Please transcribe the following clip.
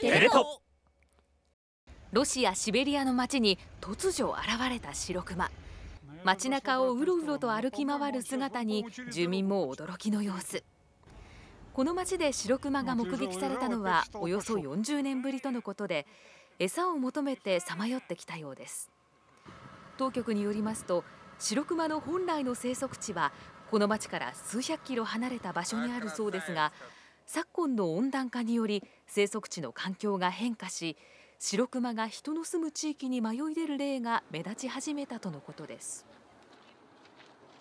テレ東ロシア・シベリアの町に突如現れた白クマ街中をうろうろと歩き回る姿に住民も驚きの様子この町で白クマが目撃されたのはおよそ40年ぶりとのことで餌を求めてさまよってきたようです当局によりますと白クマの本来の生息地はこの町から数百キロ離れた場所にあるそうですが昨今の温暖化により生息地の環境が変化し白クマが人の住む地域に迷い出る例が目立ち始めたとのことです。